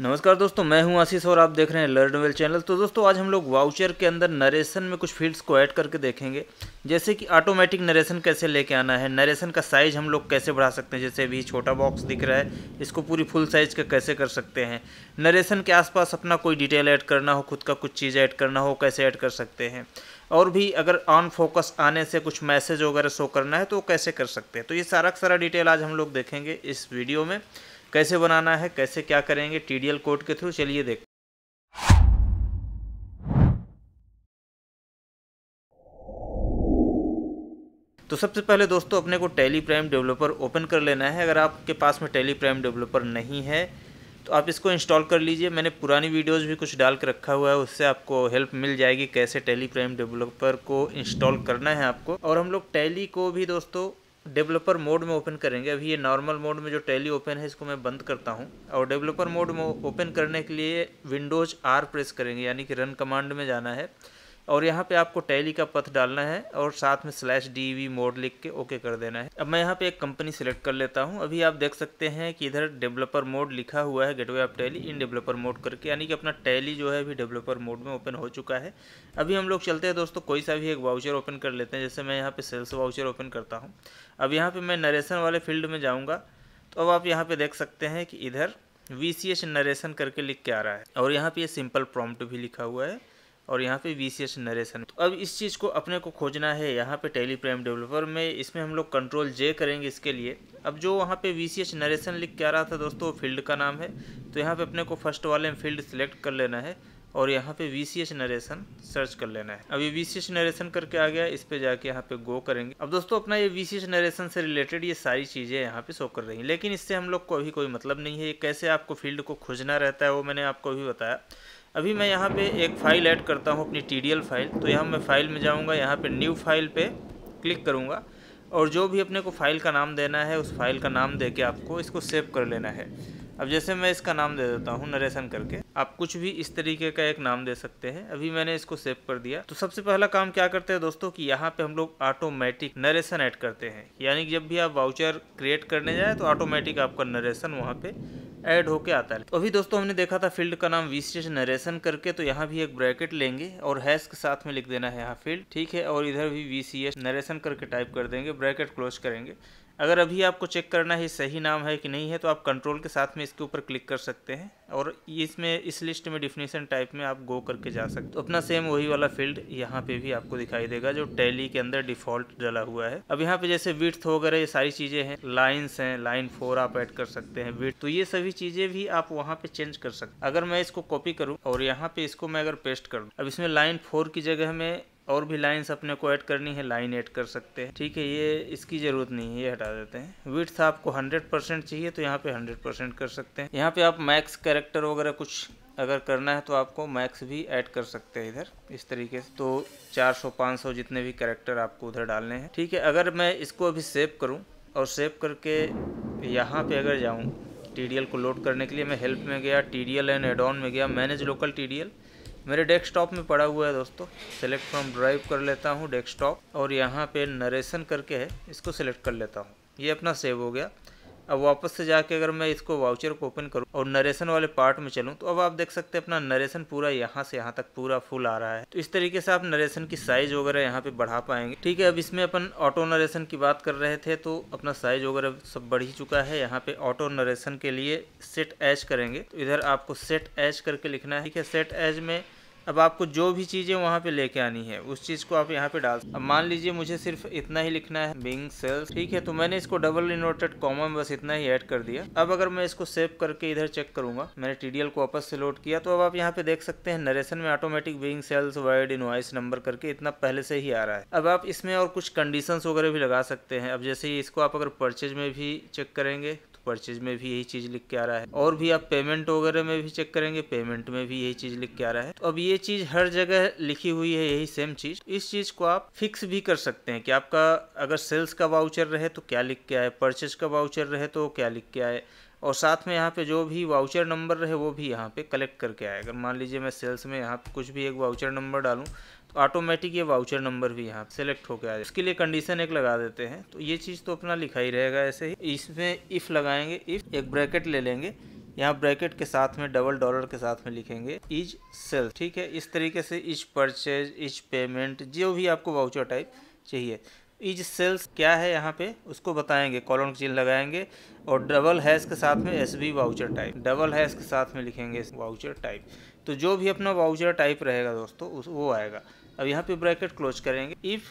नमस्कार दोस्तों मैं हूं आशीष और आप देख रहे हैं लर्न वेल चैनल तो दोस्तों आज हम लोग वाउचर के अंदर नरेशन में कुछ फील्ड्स को ऐड करके देखेंगे जैसे कि ऑटोमेटिक नरेशन कैसे लेके आना है नरेशन का साइज हम लोग कैसे बढ़ा सकते हैं जैसे अभी छोटा बॉक्स दिख रहा है इसको पूरी फुल साइज का कैसे कर सकते हैं नरेशन के आसपास अपना कोई डिटेल ऐड करना हो खुद का कुछ चीज़ ऐड करना हो कैसे ऐड कर सकते हैं और भी अगर ऑन फोकस आने से कुछ मैसेज वगैरह शो करना है तो कैसे कर सकते हैं तो ये सारा सारा डिटेल आज हम लोग देखेंगे इस वीडियो में कैसे बनाना है कैसे क्या करेंगे टी कोड के थ्रू चलिए देख तो सबसे पहले दोस्तों अपने को टेली प्राइम डेवलपर ओपन कर लेना है अगर आपके पास में टेली प्राइम डेवलपर नहीं है तो आप इसको इंस्टॉल कर लीजिए मैंने पुरानी वीडियोस भी कुछ डाल के रखा हुआ है उससे आपको हेल्प मिल जाएगी कैसे टेली प्राइम डेवलपर को इंस्टॉल करना है आपको और हम लोग टेली को भी दोस्तों डेवलपर मोड में ओपन करेंगे अभी ये नॉर्मल मोड में जो टैली ओपन है इसको मैं बंद करता हूँ और डेवलपर मोड में ओपन करने के लिए विंडोज़ आर प्रेस करेंगे यानी कि रन कमांड में जाना है और यहाँ पे आपको टैली का पथ डालना है और साथ में स्लैश डी वी मोड लिख के ओके कर देना है अब मैं यहाँ पे एक कंपनी सेलेक्ट कर लेता हूँ अभी आप देख सकते हैं कि इधर डेवलपर मोड लिखा हुआ है gateway of Tally in developer mode करके यानी कि अपना टैली जो है अभी डेवलपर मोड में ओपन हो चुका है अभी हम लोग चलते हैं दोस्तों कोई सा भी एक वाउचर ओपन कर लेते हैं जैसे मैं यहाँ पर सेल्स वाउचर ओपन करता हूँ अब यहाँ पर मैं नरेशन वाले फील्ड में जाऊँगा तो अब आप यहाँ पर देख सकते हैं कि इधर वी सी एच नरेशन करके लिख के आ रहा है और यहाँ पर ये सिंपल प्रॉम्प्ट भी लिखा हुआ है और यहाँ पे वी सी एस नरेशन तो अब इस चीज़ को अपने को खोजना है यहाँ पे प्राइम डेवलपर में इसमें हम लोग कंट्रोल जे करेंगे इसके लिए अब जो वहाँ पे वी सी एस नरेशन लिख के आ रहा था दोस्तों फील्ड का नाम है तो यहाँ पे अपने को फर्स्ट वाले में फील्ड सेलेक्ट कर लेना है और यहाँ पे V C S narration search कर लेना है अभी वी सी एस नरेशन करके आ गया इस पर जाके यहाँ पे गो करेंगे अब दोस्तों अपना ये वी सी एस नरेशन से रिलेटेड ये सारी चीज़ें यहाँ पे शो कर रही हैं लेकिन इससे हम लोग को अभी कोई मतलब नहीं है कैसे आपको फील्ड को खोजना रहता है वो मैंने आपको अभी बताया अभी मैं यहाँ पे एक फ़ाइल ऐड करता हूँ अपनी टी फाइल तो यहाँ मैं फ़ाइल में जाऊँगा यहाँ पर न्यू फाइल पर क्लिक करूँगा और जो भी अपने को फ़ाइल का नाम देना है उस फाइल का नाम दे के आपको इसको सेव कर लेना है अब जैसे मैं इसका नाम दे देता हूँ नरेशन करके आप कुछ भी इस तरीके का एक नाम दे सकते हैं अभी मैंने इसको सेव कर दिया तो सबसे पहला काम क्या करते हैं दोस्तों कि यहाँ पे हम लोग ऑटोमेटिक नरेशन ऐड करते हैं यानी कि जब भी आप वाउचर क्रिएट करने जाए तो ऑटोमेटिक आपका नरेशन वहाँ पे ऐड होके आता है अभी दोस्तों हमने देखा था फील्ड का नाम विशेष नरेशन करके तो यहाँ भी एक ब्रैकेट लेंगे और हैश के साथ में लिख देना है यहाँ फील्ड ठीक है और इधर भी वी नरेशन करके टाइप कर देंगे ब्रैकेट क्लोज करेंगे अगर अभी आपको चेक करना है सही नाम है कि नहीं है तो आप कंट्रोल के साथ में इसके ऊपर क्लिक कर सकते हैं और इसमें इस लिस्ट में डिफिनेशन टाइप में आप गो करके जा सकते हो अपना सेम वही वाला फील्ड यहाँ पे भी आपको दिखाई देगा जो टैली के अंदर डिफॉल्ट डला हुआ है अब यहाँ पे जैसे विथ वगैरह ये सारी चीज़ें हैं लाइन्स हैं लाइन फोर आप ऐड कर सकते हैं विथ तो ये सभी चीज़ें भी आप वहाँ पे चेंज कर सकते अगर मैं इसको कॉपी करूँ और यहाँ पे इसको मैं अगर पेस्ट करूँ अब इसमें लाइन फोर की जगह में और भी लाइन्स अपने को ऐड करनी है लाइन ऐड कर सकते हैं ठीक है ये इसकी ज़रूरत नहीं है ये हटा देते हैं विथ आपको हंड्रेड परसेंट चाहिए तो यहाँ पे हंड्रेड परसेंट कर सकते हैं यहाँ पे आप मैक्स कैरेक्टर वगैरह कुछ अगर करना है तो आपको मैक्स भी ऐड कर सकते हैं इधर इस तरीके से तो 400 500 जितने भी करेक्टर आपको उधर डालने हैं ठीक है अगर मैं इसको अभी सेव करूँ और सेव करके यहाँ पर अगर जाऊँ टी को लोड करने के लिए मैं हेल्प में गया टी एंड एड ऑन में गया मैनेज लोकल टी मेरे डेस्कटॉप में पड़ा हुआ है दोस्तों सेलेक्ट फ्रॉम ड्राइव कर लेता हूँ डेस्कटॉप और यहाँ पे नरेशन करके है इसको सेलेक्ट कर लेता हूँ ये अपना सेव हो गया अब वापस से जाके अगर मैं इसको वाउचर को ओपन करूँ और नरेशन वाले पार्ट में चलूँ तो अब आप देख सकते हैं अपना नरेशन पूरा यहाँ से यहाँ तक पूरा फुल आ रहा है तो इस तरीके से आप नरेशन की साइज वगैरह यहाँ पे बढ़ा पाएंगे ठीक है अब इसमें अपन ऑटो नरेशन की बात कर रहे थे तो अपना साइज वगैरह सब बढ़ ही चुका है यहाँ पे ऑटो नरेशन के लिए सेट एच करेंगे तो इधर आपको सेट एच करके लिखना है ठीक है सेट एच में अब आपको जो भी चीज़ें वहाँ पे लेके आनी है उस चीज़ को आप यहाँ पे डाल अब मान लीजिए मुझे सिर्फ इतना ही लिखना है बिंग सेल्स ठीक है तो मैंने इसको डबल इनोटेड कॉमा में बस इतना ही ऐड कर दिया अब अगर मैं इसको सेव करके इधर चेक करूंगा मैंने टी को वापस से लोड किया तो अब आप यहाँ पे देख सकते हैं नरेशन में automatic being sales word in number करके इतना पहले से ही आ रहा है अब आप इसमें और कुछ कंडीशन वगैरह भी लगा सकते हैं अब जैसे इसको आप अगर परचेज में भी चेक करेंगे परचेज में भी यही चीज़ लिख के आ रहा है और भी आप पेमेंट वगैरह में भी चेक करेंगे पेमेंट में भी यही चीज़ लिख के आ रहा है तो अब ये चीज़ हर जगह लिखी हुई है यही सेम चीज़ इस चीज़ को आप फिक्स भी कर सकते हैं कि आपका अगर सेल्स का वाउचर रहे तो क्या लिख के आए परचेज का वाउचर रहे तो क्या लिख के आए और साथ में यहाँ पे जो भी वाउचर नंबर रहे वो भी यहाँ पे कलेक्ट करके आए अगर मान लीजिए मैं सेल्स में यहाँ पे कुछ भी एक वाउचर नंबर डालूँ ऑटोमेटिक ये वाउचर नंबर भी यहाँ सेलेक्ट होकर आ जाए इसके लिए कंडीशन एक लगा देते हैं तो ये चीज़ तो अपना लिखा ही रहेगा ऐसे ही इसमें इफ़ लगाएंगे इफ़ एक ब्रैकेट ले लेंगे यहाँ ब्रैकेट के साथ में डबल डॉलर के साथ में लिखेंगे इज सेल ठीक है इस तरीके से इज परचेज इज पेमेंट जो भी आपको वाउचर टाइप चाहिए इज सेल्स क्या है यहाँ पे उसको बताएंगे कॉलोन का चिन्ह लगाएंगे और डबल हैश के साथ में S B voucher type double hash के साथ में लिखेंगे वाउचर टाइप तो जो भी अपना वाउचर टाइप रहेगा दोस्तों वो आएगा अब यहाँ पे ब्रैकेट क्लोज करेंगे if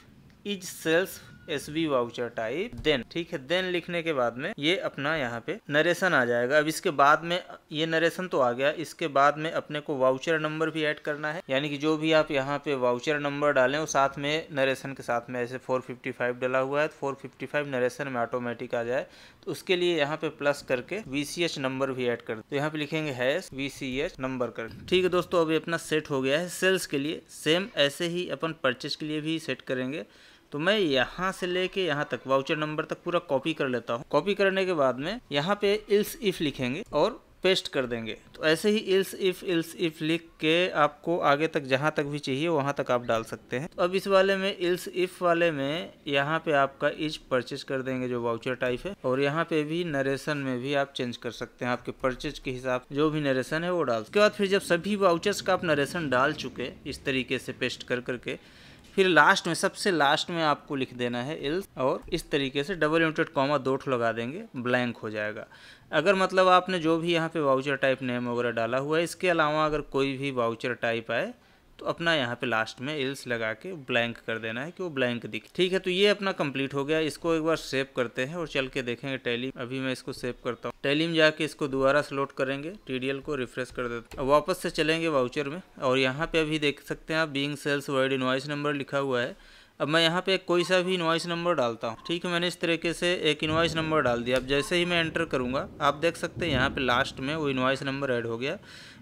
is sales S B voucher type then ठीक है देन लिखने के बाद में ये अपना यहाँ पे नरेशन आ जाएगा अब इसके बाद में ये नरेशन तो आ गया इसके बाद में अपने को वाउचर नंबर भी ऐड करना है यानी कि जो भी आप यहाँ पे वाउचर नंबर डालें वो साथ में नरेशन के साथ में ऐसे 455 डला हुआ है तो 455 नरेशन में ऑटोमेटिक आ जाए तो उसके लिए यहाँ पे प्लस करके वी नंबर भी ऐड कर तो यहाँ पे लिखेंगे हैश वी नंबर कर ठीक है दोस्तों अभी अपना सेट हो गया है सेल्स के लिए सेम ऐसे ही अपन परचेज के लिए भी सेट करेंगे तो मैं यहाँ से लेके यहाँ तक वाउचर नंबर तक पूरा कॉपी कर लेता हूँ कॉपी करने के बाद में यहाँ पे इल्स इफ लिखेंगे और पेस्ट कर देंगे तो ऐसे ही इल्स इफ इल्स इफ लिख के आपको आगे तक जहाँ तक भी चाहिए वहाँ तक आप डाल सकते हैं तो अब इस वाले में इल्स इफ वाले में यहाँ पे आपका इज परचेज कर देंगे जो वाउचर टाइप है और यहाँ पे भी नरेशन में भी आप चेंज कर सकते हैं आपके परचेज के हिसाब जो भी नरेशन है वो डाल उसके बाद फिर जब सभी वाउचर्स का आप नरेशन डाल चुके इस तरीके से पेस्ट कर करके फिर लास्ट में सबसे लास्ट में आपको लिख देना है एल्स और इस तरीके से डबल यूनिटेड कॉमा दो ठो लगा देंगे ब्लैंक हो जाएगा अगर मतलब आपने जो भी यहाँ पे वाउचर टाइप नेम वगैरह डाला हुआ है इसके अलावा अगर कोई भी वाउचर टाइप आए तो अपना यहाँ पे लास्ट में एल्स लगा के ब्लैंक कर देना है कि वो ब्लैंक दिखे ठीक है तो ये अपना कंप्लीट हो गया इसको एक बार सेव करते हैं और चल के देखेंगे टैली अभी मैं इसको सेव करता हूँ टैली में जाके इसको दोबारा स्लोट करेंगे टीडीएल को रिफ्रेश कर देते वापस से चलेंगे वाउचर में और यहाँ पे अभी देख सकते हैं आप being sales word invoice number लिखा हुआ है अब मैं यहाँ पे कोई सा भी इन्वाइस नंबर डालता हूँ ठीक है मैंने इस तरीके से एक इन्वाइस नंबर डाल दिया अब जैसे ही मैं एंटर करूँगा आप देख सकते हैं यहाँ पे लास्ट में वो इन्वाइस नंबर ऐड हो गया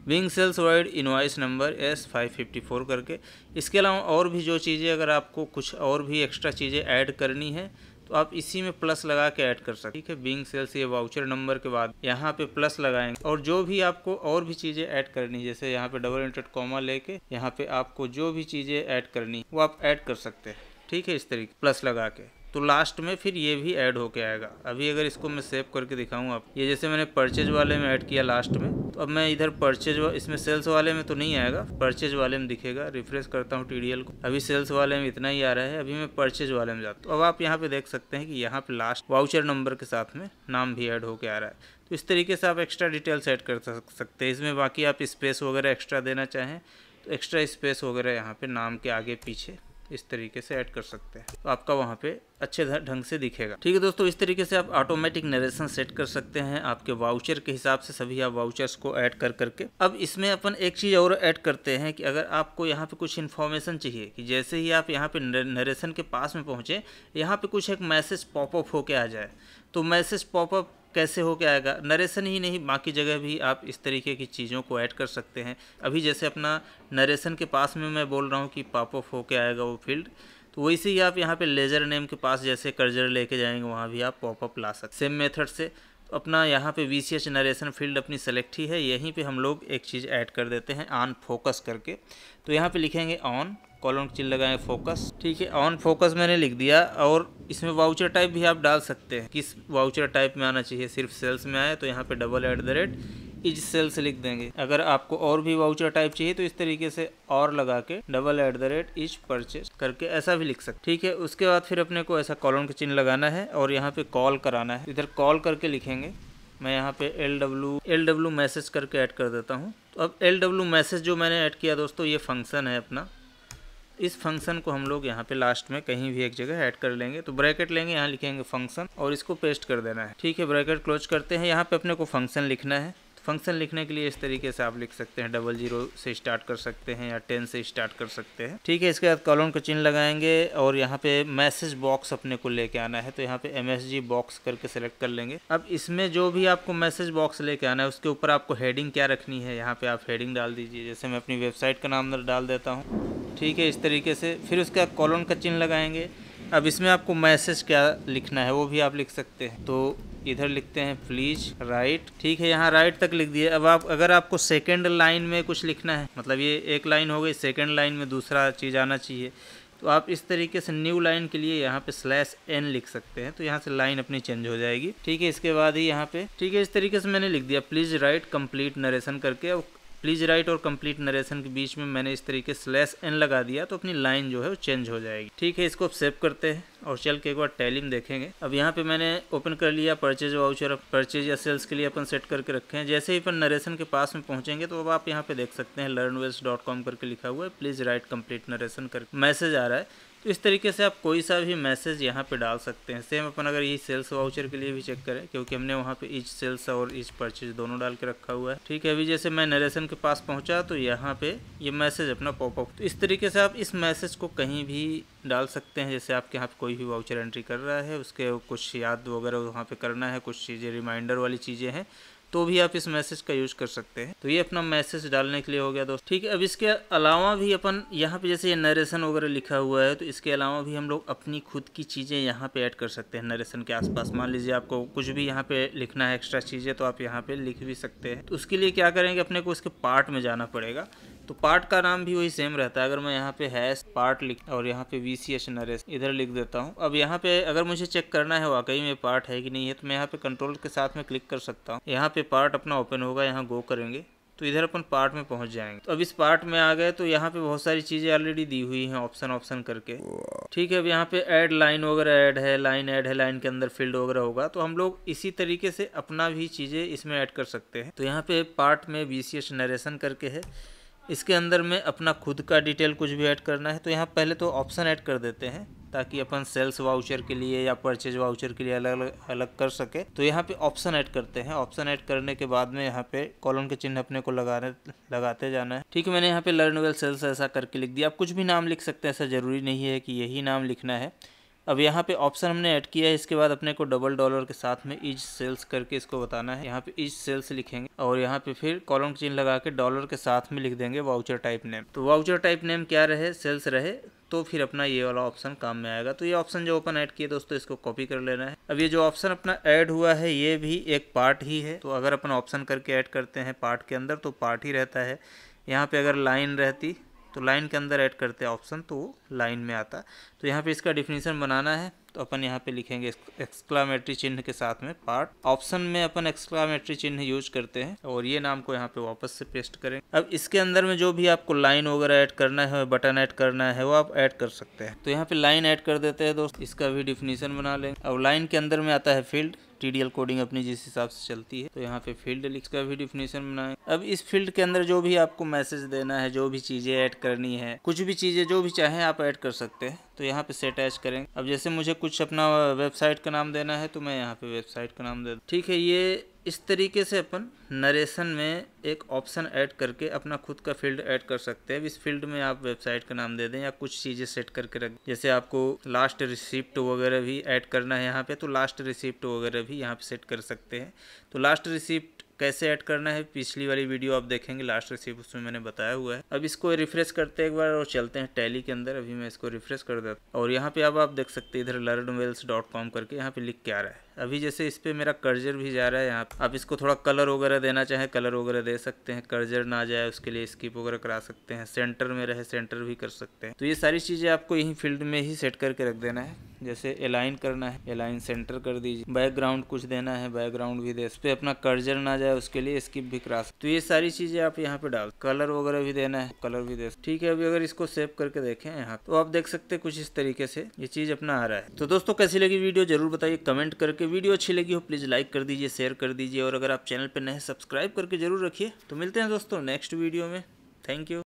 wing sales wide invoice number S five fifty four करके इसके अलावा और भी जो चीज़ें अगर आपको कुछ और भी एक्स्ट्रा चीज़ें ऐड करनी है तो आप इसी में प्लस लगा के ऐड कर सकते ठीक है बिंग सेल्स ये वाउचर नंबर के बाद यहाँ पे प्लस लगाएंगे और जो भी आपको और भी चीज़ें ऐड करनी जैसे यहाँ पे डबल इंटेड कॉमा लेके यहाँ पे आपको जो भी चीज़ें ऐड करनी वो आप ऐड कर सकते हैं ठीक है इस तरीके प्लस लगा के तो लास्ट में फिर ये भी ऐड होके आएगा अभी अगर इसको मैं सेव करके दिखाऊँ आप ये जैसे मैंने परचेज वाले में ऐड किया लास्ट में तो अब मैं इधर परचेज वा, इसमें सेल्स वाले में तो नहीं आएगा परचेज वाले में दिखेगा रिफ्रेश करता हूँ टी को अभी सेल्स वाले में इतना ही आ रहा है अभी मैं परचेज वाले में जाता हूँ अब आप यहाँ पे देख सकते हैं कि यहाँ पे लास्ट वाउचर नंबर के साथ में नाम भी ऐड होके आ रहा है तो इस तरीके से आप एक्स्ट्रा डिटेल्स ऐड कर सकते हैं इसमें बाकी आप स्पेस वगैरह एक्स्ट्रा देना चाहें तो एक्स्ट्रा स्पेस वगैरह यहाँ पे नाम के आगे पीछे इस तरीके से ऐड कर सकते हैं तो आपका वहाँ पे अच्छे ढंग से दिखेगा ठीक है दोस्तों इस तरीके से आप ऑटोमेटिक नरेशन सेट कर सकते हैं आपके वाउचर के हिसाब से सभी आप वाउचर्स को ऐड कर करके अब इसमें अपन एक चीज़ और ऐड करते हैं कि अगर आपको यहाँ पे कुछ इन्फॉर्मेशन चाहिए कि जैसे ही आप यहाँ पे नरेशन के पास में पहुँचे यहाँ पे कुछ एक मैसेज पॉपअप होके आ जाए तो मैसेज पॉपअप कैसे हो के आएगा नरेशन ही नहीं बाकी जगह भी आप इस तरीके की चीज़ों को ऐड कर सकते हैं अभी जैसे अपना नरेशन के पास में मैं बोल रहा हूँ कि पॉप ऑफ होके आएगा वो फील्ड तो वैसे ही आप यहाँ पे लेज़र नेम के पास जैसे कर्जर लेके जाएंगे वहाँ भी आप पॉपअप ला सकते सेम मेथड से अपना यहाँ पे वी सी नरेशन फील्ड अपनी सेलेक्ट ही है यहीं पे हम लोग एक चीज़ ऐड कर देते हैं ऑन फोकस करके तो यहाँ पे लिखेंगे ऑन कॉलम चिन्ह लगाएं फोकस ठीक है ऑन फोकस मैंने लिख दिया और इसमें वाउचर टाइप भी आप डाल सकते हैं किस वाउचर टाइप में आना चाहिए सिर्फ सेल्स में आए तो यहाँ पे double at the rate is sales लिख देंगे अगर आपको और भी वाउचर टाइप चाहिए तो इस तरीके से और लगा के double at the rate is purchase करके ऐसा भी लिख सकते ठीक है उसके बाद फिर अपने को ऐसा कॉलोन का चिन्ह लगाना है और यहाँ पे कॉल कराना है इधर कॉल करके लिखेंगे मैं यहाँ पे L W L W message करके ऐड कर देता हूँ तो अब एल डब्लू मैसेज जो मैंने ऐड किया दोस्तों ये फंक्शन है अपना इस फंक्शन को हम लोग यहाँ पे लास्ट में कहीं भी एक जगह ऐड कर लेंगे तो ब्रैकेट लेंगे यहाँ लिखेंगे फंक्शन और इसको पेस्ट कर देना है ठीक है ब्रैकेट क्लोज करते हैं यहाँ पे अपने को फंक्शन लिखना है फंक्शन लिखने के लिए इस तरीके से आप लिख सकते हैं डबल जीरो से स्टार्ट कर सकते हैं या टेन से स्टार्ट कर सकते हैं ठीक है इसके बाद कॉलोन का चिन्ह लगाएंगे और यहाँ पे मैसेज बॉक्स अपने को लेके आना है तो यहाँ पे एम बॉक्स करके सेलेक्ट कर लेंगे अब इसमें जो भी आपको मैसेज बॉक्स लेके आना है उसके ऊपर आपको हेडिंग क्या रखनी है यहाँ पे आप हेडिंग डाल दीजिए जैसे मैं अपनी वेबसाइट का नाम डाल देता हूँ ठीक है इस तरीके से फिर बाद कॉलोन का चिन्ह लगाएंगे अब इसमें आपको मैसेज क्या लिखना है वो भी आप लिख सकते हैं तो इधर लिखते हैं प्लीज राइट ठीक है यहाँ राइट तक लिख दिए अब आप अगर आपको सेकेंड लाइन में कुछ लिखना है मतलब ये एक लाइन हो गई सेकेंड लाइन में दूसरा चीज़ आना चाहिए तो आप इस तरीके से न्यू लाइन के लिए यहाँ पे स्लैश एन लिख सकते हैं तो यहाँ से लाइन अपनी चेंज हो जाएगी ठीक है इसके बाद ही यहाँ पे ठीक है इस तरीके से मैंने लिख दिया प्लीज़ राइट कंप्लीट नरेशन करके प्लीज़ राइट और कंप्लीट नरेशन के बीच में मैंने इस तरीके स्लैश एन लगा दिया तो अपनी लाइन जो है वो चेंज हो जाएगी ठीक है इसको आप सेव करते हैं और चल के एक बार टैली में देखेंगे अब यहाँ पे मैंने ओपन कर लिया परचेज वाउचर परचेज या सेल्स के लिए अपन सेट करके रखे हैं जैसे ही अपन नरेशन के पास में पहुँचेंगे तो अब आप यहाँ पे देख सकते हैं लर्न करके लिखा हुआ है प्लीज़ राइट कम्प्लीट नरेशन कर मैसेज आ रहा है तो इस तरीके से आप कोई सा भी मैसेज यहाँ पे डाल सकते हैं सेम अपन अगर ये सेल्स वाउचर के लिए भी चेक करें क्योंकि हमने वहाँ पे ईच सेल्स और ईच परचेज दोनों डाल के रखा हुआ है ठीक है अभी जैसे मैं नरेशन के पास पहुँचा तो यहाँ पे ये मैसेज अपना पॉपअप तो इस तरीके से आप इस मैसेज को कहीं भी डाल सकते हैं जैसे आपके यहाँ पे कोई भी वाउचर एंट्री कर रहा है उसके कुछ याद वगैरह वहाँ पर करना है कुछ चीज़ें रिमाइंडर वाली चीज़ें हैं तो भी आप इस मैसेज का यूज कर सकते हैं तो ये अपना मैसेज डालने के लिए हो गया दोस्त ठीक है अब इसके अलावा भी अपन यहाँ पे जैसे ये नरेशन वगैरह लिखा हुआ है तो इसके अलावा भी हम लोग अपनी खुद की चीज़ें यहाँ पे ऐड कर सकते हैं नरेशन के आसपास मान लीजिए आपको कुछ भी यहाँ पे लिखना है एक्स्ट्रा चीज़ें तो आप यहाँ पे लिख भी सकते हैं तो उसके लिए क्या करेंगे अपने को उसके पार्ट में जाना पड़ेगा तो पार्ट का नाम भी वही सेम रहता है अगर मैं यहाँ पे हैश पार्ट लिख और यहाँ पे वी सी एच नरेश इधर लिख देता हूँ अब यहाँ पे अगर मुझे चेक करना है वाकई में पार्ट है कि नहीं है तो मैं यहाँ पे कंट्रोल के साथ में क्लिक कर सकता हूँ यहाँ पे पार्ट अपना ओपन होगा यहाँ गो करेंगे तो इधर अपन पार्ट में पहुंच जाएंगे तो अब इस पार्ट में आ गए तो यहाँ पे बहुत सारी चीज़ें ऑलरेडी दी हुई हैं ऑप्शन ऑप्शन करके ठीक है अब यहाँ पे ऐड लाइन वगैरह ऐड है लाइन ऐड है लाइन के अंदर फील्ड वगैरह होगा तो हम लोग इसी तरीके से अपना भी चीज़ें इसमें ऐड कर सकते हैं तो यहाँ पे पार्ट में बी सी नरेशन करके है इसके अंदर में अपना खुद का डिटेल कुछ भी ऐड करना है तो यहाँ पहले तो ऑप्शन ऐड कर देते हैं ताकि अपन सेल्स वाउचर के लिए या परचेज वाउचर के लिए अलग अलग अलग कर सके तो यहाँ पे ऑप्शन ऐड करते हैं ऑप्शन ऐड करने के बाद में यहाँ पे कॉलम के चिन्ह अपने को लगाने लगाते जाना है ठीक है मैंने यहाँ पे लर्न वेल सेल्स ऐसा करके लिख दिया आप कुछ भी नाम लिख सकते हैं ऐसा ज़रूरी नहीं है कि यही नाम लिखना है अब यहाँ पे ऑप्शन हमने ऐड किया है इसके बाद अपने को डबल डॉलर के साथ में इज सेल्स करके इसको बताना है यहाँ पे इज सेल्स लिखेंगे और यहाँ पे फिर कॉलम चिन्ह लगा के डॉलर के साथ में लिख देंगे वाउचर टाइप नेम तो वाउचर टाइप नेम क्या रहे सेल्स रहे तो फिर अपना ये वाला ऑप्शन काम में आएगा तो ये ऑप्शन जो ओपन ऐड किए दोस्तों इसको कॉपी कर लेना है अब ये जो ऑप्शन अपना ऐड हुआ है ये भी एक पार्ट ही है तो अगर अपन ऑप्शन करके ऐड करते हैं पार्ट के अंदर तो पार्ट ही रहता है यहाँ पे अगर लाइन रहती तो लाइन के अंदर ऐड करते हैं ऑप्शन तो वो लाइन में आता तो यहाँ पे इसका डिफिनीसन बनाना है तो अपन यहाँ पे लिखेंगे एक्सक्लामेट्री चिन्ह के साथ में पार्ट ऑप्शन में अपन एक्सक्लामेट्री चिन्ह यूज करते हैं और ये नाम को यहाँ पे वापस से पेस्ट करें अब इसके अंदर में जो भी आपको लाइन वगैरह ऐड करना है बटन ऐड करना है वो आप ऐड कर सकते हैं तो यहाँ पे लाइन ऐड कर देते हैं दोस्त इसका भी डिफिनीसन बना लें अब लाइन के अंदर में आता है फील्ड टीडीएल कोडिंग अपनी जिस हिसाब से चलती है तो यहाँ पे फील्ड लिख का भी डिफिनेशन बनाए अब इस फील्ड के अंदर जो भी आपको मैसेज देना है जो भी चीज़ें ऐड करनी है कुछ भी चीज़ें जो भी चाहें आप ऐड कर सकते हैं तो यहाँ पे से अटैच करेंगे अब जैसे मुझे कुछ अपना वेबसाइट का नाम देना है तो मैं यहाँ पे वेबसाइट का नाम दे ठीक है ये इस तरीके से अपन नरेशन में एक ऑप्शन ऐड करके अपना खुद का फील्ड ऐड कर सकते हैं इस फील्ड में आप वेबसाइट का नाम दे दें या कुछ चीज़ें सेट करके रख जैसे आपको लास्ट रिसिप्ट वगैरह भी ऐड करना है यहाँ पे तो लास्ट रिसिप्ट वगैरह भी यहाँ पे सेट कर सकते हैं तो लास्ट रिसिप्ट कैसे ऐड करना है पिछली वाली वीडियो आप देखेंगे लास्ट रिसिप्ट उसमें मैंने बताया हुआ है अब इसको रिफ्रेश करते हैं एक बार और चलते हैं टैली के अंदर अभी मैं इसको रिफ्रेश कर देता और यहाँ पर अब आप देख सकते हैं इधर कॉम करके यहाँ पर लिख के आ रहा है अभी जैसे इस पर मेरा कर्जर भी जा रहा है यहाँ आप इसको थोड़ा कलर वगैरह देना चाहें कलर वगैरह दे सकते हैं कर्जर ना जाए उसके लिए स्किप वगैरह करा सकते हैं सेंटर में रहे सेंटर भी कर सकते हैं तो ये सारी चीज़ें आपको यहीं फील्ड में ही सेट करके रख देना है जैसे अलाइन करना है अलाइन सेंटर कर दीजिए बैकग्राउंड कुछ देना है बैकग्राउंड भी दे इस पर अपना कर्जर ना जाए उसके लिए स्किप भी करा सकते तो ये सारी चीज़ें आप यहाँ पे डाल कलर वगैरह भी देना है कलर भी दे ठीक है अभी अगर इसको सेव करके देखें यहाँ तो आप देख सकते हैं कुछ इस तरीके से ये चीज़ अपना आ रहा है तो दोस्तों कैसी लगी वीडियो जरूर बताइए कमेंट करके वीडियो अच्छी लगी हो प्लीज़ लाइक कर दीजिए शेयर कर दीजिए और अगर आप चैनल पर नए सब्सक्राइब करके ज़रूर रखिए तो मिलते हैं दोस्तों नेक्स्ट वीडियो में थैंक यू